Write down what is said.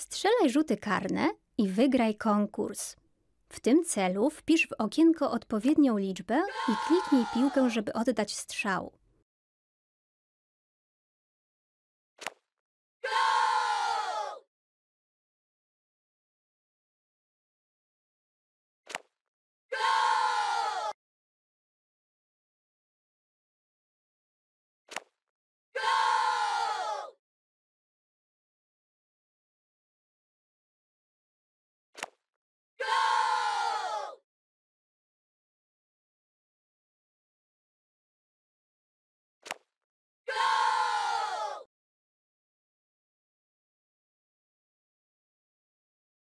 Strzelaj rzuty karne i wygraj konkurs. W tym celu wpisz w okienko odpowiednią liczbę i kliknij piłkę, żeby oddać strzał.